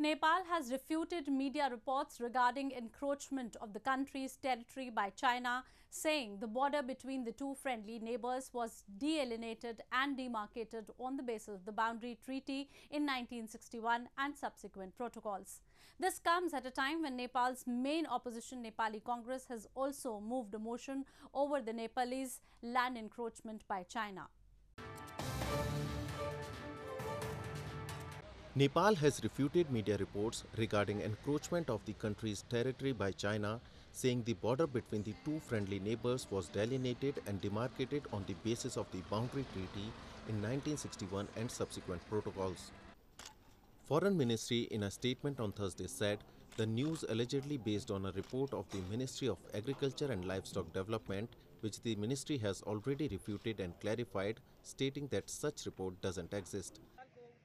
Nepal has refuted media reports regarding encroachment of the country's territory by China, saying the border between the two friendly neighbors was delineated and demarcated on the basis of the Boundary Treaty in 1961 and subsequent protocols. This comes at a time when Nepal's main opposition Nepali Congress has also moved a motion over the Nepalese land encroachment by China. Nepal has refuted media reports regarding encroachment of the country's territory by China, saying the border between the two friendly neighbors was delineated and demarcated on the basis of the Boundary Treaty in 1961 and subsequent protocols. Foreign Ministry in a statement on Thursday said the news allegedly based on a report of the Ministry of Agriculture and Livestock Development which the ministry has already refuted and clarified stating that such report doesn't exist.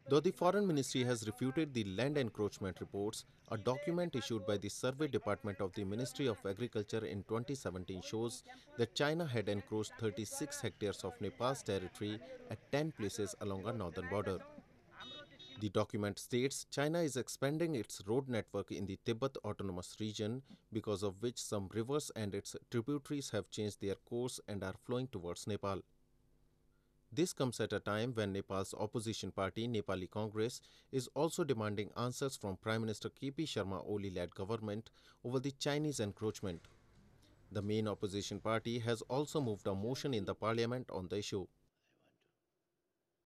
Though the Foreign Ministry has refuted the land encroachment reports, a document issued by the Survey Department of the Ministry of Agriculture in 2017 shows that China had encroached 36 hectares of Nepal's territory at 10 places along our northern border. The document states China is expanding its road network in the Tibet Autonomous Region, because of which some rivers and its tributaries have changed their course and are flowing towards Nepal. This comes at a time when Nepal's opposition party, Nepali Congress, is also demanding answers from Prime Minister KP Sharma Oli-led government over the Chinese encroachment. The main opposition party has also moved a motion in the parliament on the issue.